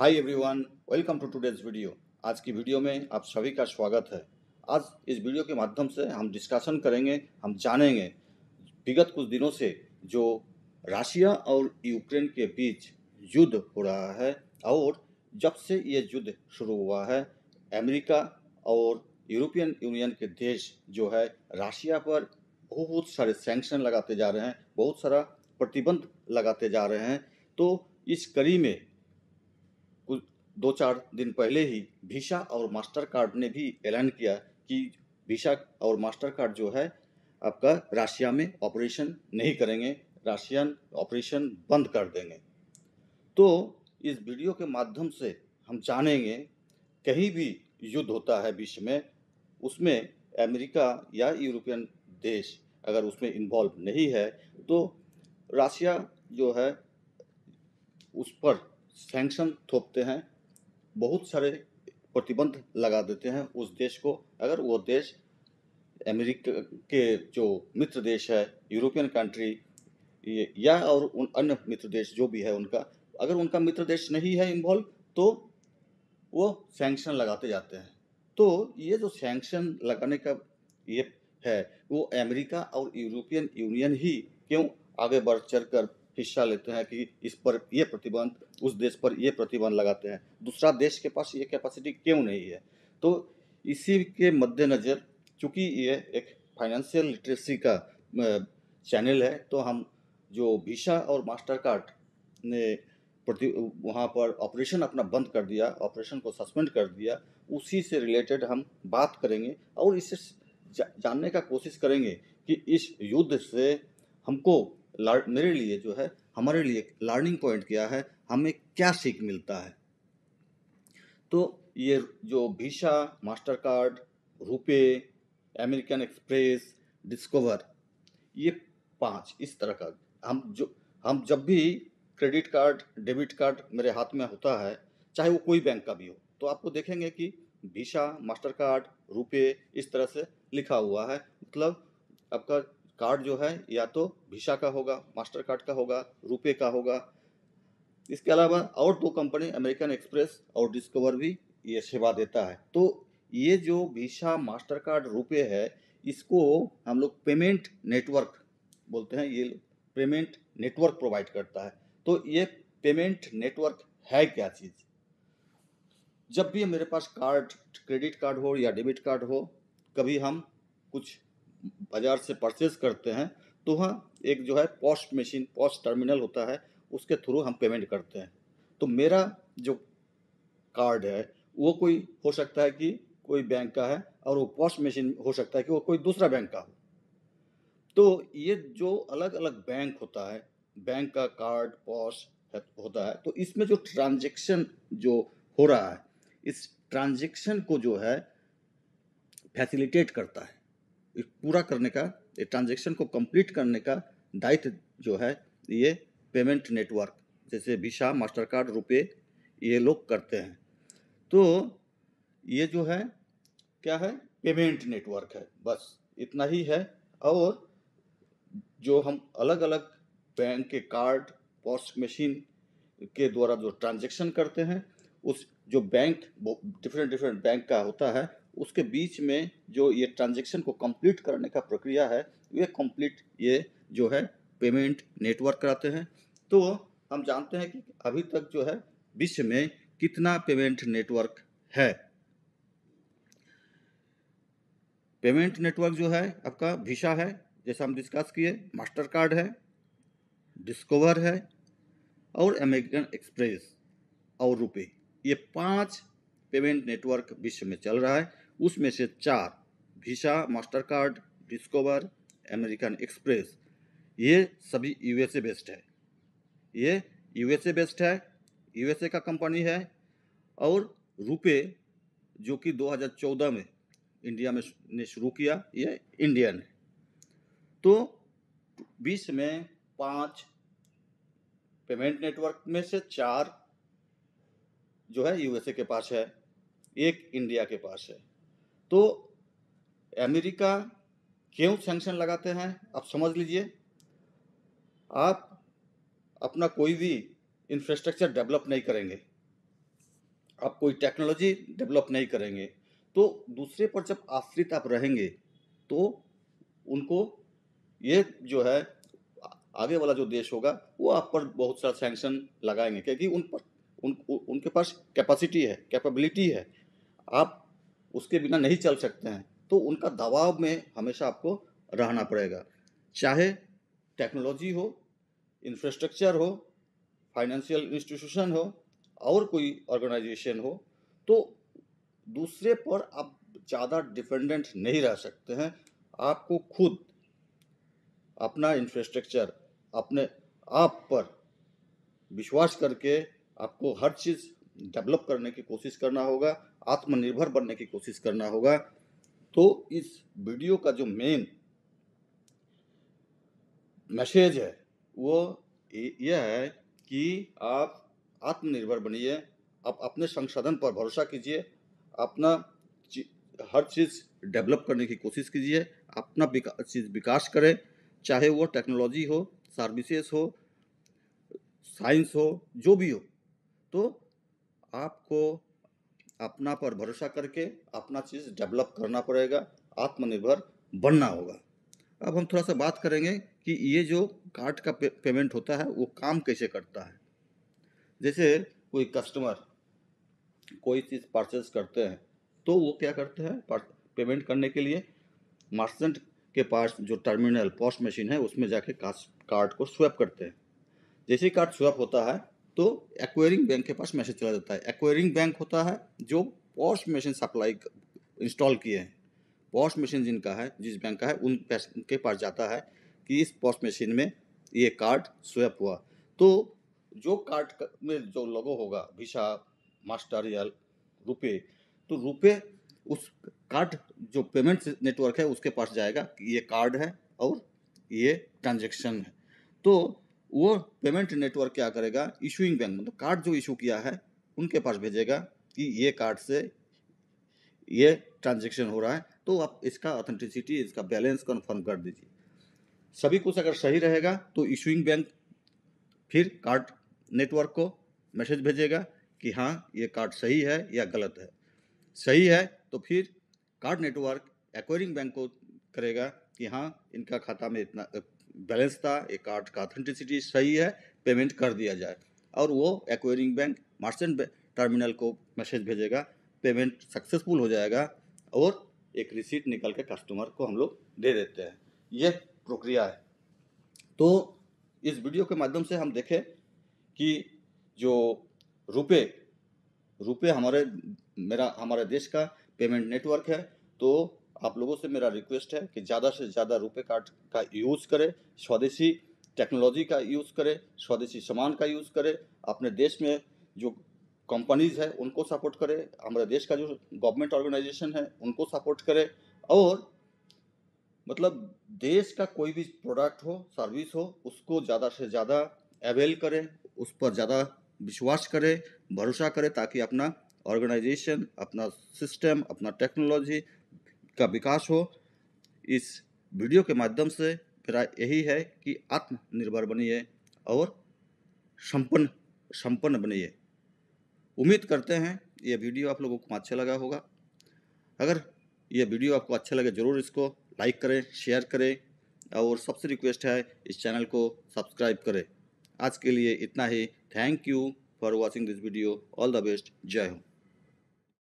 hi everyone welcome to today's video आज की video में आप सभी का स्वागत है आज इस वीडियो के माध्यम से हम डिस्कशन करेंगे हम जानेंगे विगत कुछ दिनों से जो रशिया और यूक्रेन के बीच युद्ध हो रहा है और जब से ये युद्ध शुरू हुआ है अमेरिका और यूरोपियन यूनियन के देश जो है रशिया पर बहुत सारे सैंक्शन लगाते जा रहे हैं बहुत सारा प्रतिबंध लगाते जा रहे हैं तो इस कड़ी में दो चार दिन पहले ही भीसा और मास्टर कार्ड ने भी ऐलान किया कि वीसा और मास्टर कार्ड जो है आपका रशिया में ऑपरेशन नहीं करेंगे रशियन ऑपरेशन बंद कर देंगे तो इस वीडियो के माध्यम से हम जानेंगे कहीं भी युद्ध होता है विश्व में उसमें अमेरिका या यूरोपियन देश अगर उसमें इन्वॉल्व नहीं है तो रशिया जो है उस पर सेंक्शन थोपते हैं बहुत सारे प्रतिबंध लगा देते हैं उस देश को अगर वो देश अमेरिका के जो मित्र देश है यूरोपियन कंट्री या और उन अन्य मित्र देश जो भी है उनका अगर उनका मित्र देश नहीं है इन्वॉल्व तो वो सैंक्शन लगाते जाते हैं तो ये जो सैंक्शन लगाने का ये है वो अमेरिका और यूरोपियन यूनियन ही क्यों आगे बढ़ चढ़ कर हिस्सा लेते हैं कि इस पर ये प्रतिबंध उस देश पर ये प्रतिबंध लगाते हैं दूसरा देश के पास ये कैपेसिटी क्यों नहीं है तो इसी के मद्देनज़र चूँकि ये एक फाइनेंशियल लिटरेसी का चैनल है तो हम जो वीसा और मास्टर कार्ड ने प्रति वहाँ पर ऑपरेशन अपना बंद कर दिया ऑपरेशन को सस्पेंड कर दिया उसी से रिलेटेड हम बात करेंगे और इसे जानने का कोशिश करेंगे कि इस युद्ध से हमको मेरे लिए जो है हमारे लिए लर्निंग पॉइंट क्या है हमें क्या सीख मिलता है तो ये जो Visa Mastercard RuPay American Express Discover ये पांच इस तरह का हम जो हम जब भी क्रेडिट कार्ड डेबिट कार्ड मेरे हाथ में होता है चाहे वो कोई बैंक का भी हो तो आपको देखेंगे कि वीसा मास्टर कार्ड रुपये इस तरह से लिखा हुआ है मतलब आपका कार्ड जो है या तो भिशा का होगा मास्टर कार्ड का होगा रुपये का होगा इसके अलावा और दो कंपनी अमेरिकन एक्सप्रेस और डिस्कवर भी ये सेवा देता है तो ये जो भिशा मास्टर कार्ड रुपये है इसको हम लोग पेमेंट नेटवर्क बोलते हैं ये पेमेंट नेटवर्क प्रोवाइड करता है तो ये पेमेंट नेटवर्क है क्या चीज़ जब भी मेरे पास कार्ड क्रेडिट कार्ड हो या डेबिट कार्ड हो कभी हम कुछ बाज़ार से परचेज करते हैं तो वहाँ एक जो है पोस्ट मशीन पोस्ट टर्मिनल होता है उसके थ्रू हम पेमेंट करते हैं तो मेरा जो कार्ड है वो कोई हो सकता है कि कोई बैंक का है और वो पोस्ट मशीन हो सकता है कि वो कोई दूसरा बैंक का हो तो ये जो अलग अलग बैंक होता है बैंक का कार्ड पोस्ट होता है तो इसमें जो ट्रांजेक्शन जो हो रहा है इस ट्रांजेक्शन को जो है फैसिलिटेट करता है पूरा करने का ट्रांजेक्शन को कंप्लीट करने का दायित्व जो है ये पेमेंट नेटवर्क जैसे विशा मास्टर कार्ड रुपये ये लोग करते हैं तो ये जो है क्या है पेमेंट नेटवर्क है बस इतना ही है और जो हम अलग अलग बैंक के कार्ड पॉस्ट मशीन के द्वारा जो ट्रांजेक्शन करते हैं उस जो बैंक डिफरेंट डिफरेंट बैंक का होता है उसके बीच में जो ये ट्रांजेक्शन को कंप्लीट करने का प्रक्रिया है ये कंप्लीट ये जो है पेमेंट नेटवर्क कराते हैं तो हम जानते हैं कि अभी तक जो है विश्व में कितना पेमेंट नेटवर्क है पेमेंट नेटवर्क जो है आपका भिसा है जैसा हम डिस्कस किए मास्टर कार्ड है डिस्कवर है और अमेरिकन एक्सप्रेस और रुपए ये पांच पेमेंट नेटवर्क विश्व में चल रहा है उसमें से चार Visa Mastercard Discover American Express ये सभी यूएसए बेस्ड है ये यूएसए बेस्ड है यूएसए का कंपनी है और रुपए जो कि 2014 में इंडिया में ने शुरू किया ये इंडियन है तो बीस में पांच पेमेंट नेटवर्क में से चार जो है यूएसए के पास है एक इंडिया के पास है तो अमेरिका क्यों सेंक्शन लगाते हैं आप समझ लीजिए आप अपना कोई भी इंफ्रास्ट्रक्चर डेवलप नहीं करेंगे आप कोई टेक्नोलॉजी डेवलप नहीं करेंगे तो दूसरे पर जब आश्रित आप रहेंगे तो उनको ये जो है आगे वाला जो देश होगा वो आप पर बहुत सारा सेंक्शन लगाएंगे क्योंकि उन पर उन, उनके पास कैपेसिटी है कैपेबिलिटी है आप उसके बिना नहीं चल सकते हैं तो उनका दबाव में हमेशा आपको रहना पड़ेगा चाहे टेक्नोलॉजी हो इंफ्रास्ट्रक्चर हो फाइनेंशियल इंस्टीट्यूशन हो और कोई ऑर्गेनाइजेशन हो तो दूसरे पर आप ज़्यादा डिपेंडेंट नहीं रह सकते हैं आपको खुद अपना इंफ्रास्ट्रक्चर अपने आप पर विश्वास करके आपको हर चीज़ डेवलप करने की कोशिश करना होगा आत्मनिर्भर बनने की कोशिश करना होगा तो इस वीडियो का जो मेन मैसेज है वो यह है कि आप आत्मनिर्भर बनिए आप अपने संसाधन पर भरोसा कीजिए अपना हर चीज़ डेवलप करने की कोशिश कीजिए अपना विका, चीज़ विकास करें चाहे वो टेक्नोलॉजी हो सर्विसेज हो साइंस हो जो भी हो तो आपको अपना पर भरोसा करके अपना चीज़ डेवलप करना पड़ेगा आत्मनिर्भर बनना होगा अब हम थोड़ा सा बात करेंगे कि ये जो कार्ड का पे, पेमेंट होता है वो काम कैसे करता है जैसे कोई कस्टमर कोई चीज़ परचेज करते हैं तो वो क्या करते हैं पेमेंट करने के लिए मर्चेंट के पास जो टर्मिनल पोस्ट मशीन है उसमें जाके कार्ड को स्वैप करते हैं जैसे कार्ड स्वैप होता है तो एक्वायरिंग बैंक के पास मैसेज चला जाता है एक्वायरिंग बैंक होता है जो पॉश मशीन सप्लाई इंस्टॉल किए हैं पॉश मशीन जिनका है जिस बैंक का है उन उनके पास जाता है कि इस पॉश मशीन में ये कार्ड स्वैप हुआ तो जो कार्ड में जो लोगो होगा भिसा मास्टर या रुपये तो रुपये उस कार्ड जो पेमेंट नेटवर्क है उसके पास जाएगा कि ये कार्ड है और ये ट्रांजेक्शन है तो वो पेमेंट नेटवर्क क्या करेगा इशूइंग बैंक मतलब कार्ड जो इशू किया है उनके पास भेजेगा कि ये कार्ड से ये ट्रांजेक्शन हो रहा है तो आप इसका ऑथेंटिसिटी इसका बैलेंस कन्फर्म कर दीजिए सभी कुछ अगर सही रहेगा तो इशूइंग बैंक फिर कार्ड नेटवर्क को मैसेज भेजेगा कि हाँ ये कार्ड सही है या गलत है सही है तो फिर कार्ड नेटवर्क एक्वायरिंग बैंक को करेगा कि हाँ इनका खाता में इतना बैलेंस था ये कार्ड का ऑथेंटिसिटी सही है पेमेंट कर दिया जाए और वो एक्वायरिंग बैंक मार्चेंट टर्मिनल को मैसेज भेजेगा पेमेंट सक्सेसफुल हो जाएगा और एक रिसीट निकल के कस्टमर को हम लोग दे देते हैं यह प्रक्रिया है तो इस वीडियो के माध्यम से हम देखें कि जो रुपये रुपये हमारे मेरा हमारे देश का पेमेंट नेटवर्क है तो आप लोगों से मेरा रिक्वेस्ट है कि ज़्यादा से ज़्यादा रुपए कार्ड का यूज़ करें स्वदेशी टेक्नोलॉजी का यूज़ करें स्वदेशी सामान का यूज़ करें अपने देश में जो कंपनीज है उनको सपोर्ट करें हमारे देश का जो गवर्नमेंट ऑर्गेनाइजेशन है उनको सपोर्ट करें और मतलब देश का कोई भी प्रोडक्ट हो सर्विस हो उसको ज़्यादा से ज़्यादा अवेल करें उस पर ज़्यादा विश्वास करें भरोसा करें ताकि अपना ऑर्गेनाइजेशन अपना सिस्टम अपना टेक्नोलॉजी का विकास हो इस वीडियो के माध्यम से मेरा यही है कि आत्मनिर्भर बनिए और संपन्न संपन्न बनिए उम्मीद करते हैं यह वीडियो आप लोगों को अच्छा लगा होगा अगर ये वीडियो आपको अच्छा लगे ज़रूर इसको लाइक करें शेयर करें और सबसे रिक्वेस्ट है इस चैनल को सब्सक्राइब करें आज के लिए इतना ही thank you for watching this video all the best जय हो